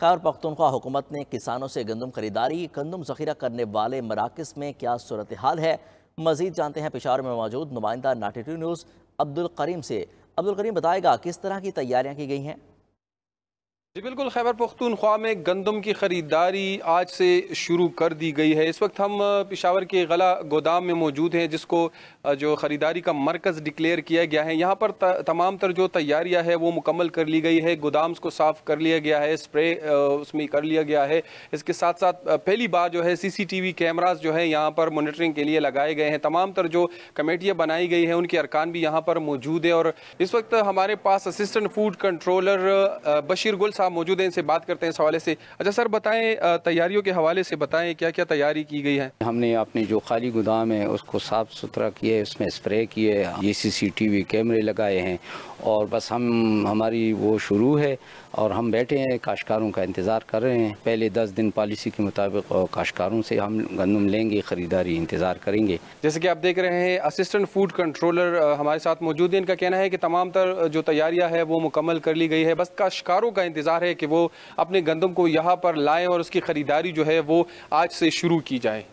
खैर पख्तनख्वा हुकूमत ने किसानों से गंदम खरीदारी गंदम जखीरा करने वाले मराकज़ में क्या सूरत हाल है मजीद जानते हैं पिशावर में मौजूद नुमाइंदा नाटी न्यूज़ अब्दुल करीम से अब्दुल करीम बताएगा किस तरह की तैयारियाँ की गई हैं जी बिल्कुल खैबर पख्तूनख्वा में गंदम की ख़रीदारी आज से शुरू कर दी गई है इस वक्त हम पिशावर के गला गोदाम में मौजूद हैं जिसको जो ख़रीदारी का मरकज़ डिक्लेयर किया गया है यहाँ पर तमाम तर जो तैयारियाँ है वो मुकम्मल कर ली गई है गोदाम्स को साफ़ कर लिया गया है स्प्रे उसमें कर लिया गया है इसके साथ साथ पहली बार जो है C C T V cameras जो है यहाँ पर मोनिटरिंग के लिए लगाए गए हैं तमाम तर जो कमेटियाँ बनाई गई हैं उनके अरकान भी यहाँ पर मौजूद है और इस वक्त हमारे पास assistant food controller Bashir Gul साहब साहब मौजूद हैं इनसे बात करते हैं इस हवाले से अच्छा सर बताएं तैयारियों के हवाले से बताएं क्या क्या तैयारी की गई है हमने अपने जो खाली गोदाम है उसको साफ सुथरा किए उसमें स्प्रे किए ये सीसीटीवी कैमरे लगाए हैं और बस हम हमारी वो शुरू है और हम बैठे हैं काशकारों का इंतज़ार कर रहे हैं पहले दस दिन पॉलिसी के मुताबिक काशकारों से हम गंदम लेंगे ख़रीदारी इंतज़ार करेंगे जैसे कि आप देख रहे हैं असिस्टेंट फूड कंट्रोलर हमारे साथ मौजूद है इनका कहना है कि तमाम तर जो तैयारियां है वो मुकम्मल कर ली गई है बस काशकारों का इंतज़ार इंतज़ार है कि वो अपने गंदम को यहाँ पर लाएँ और उसकी ख़रीदारी जो है वो आज से शुरू की जाए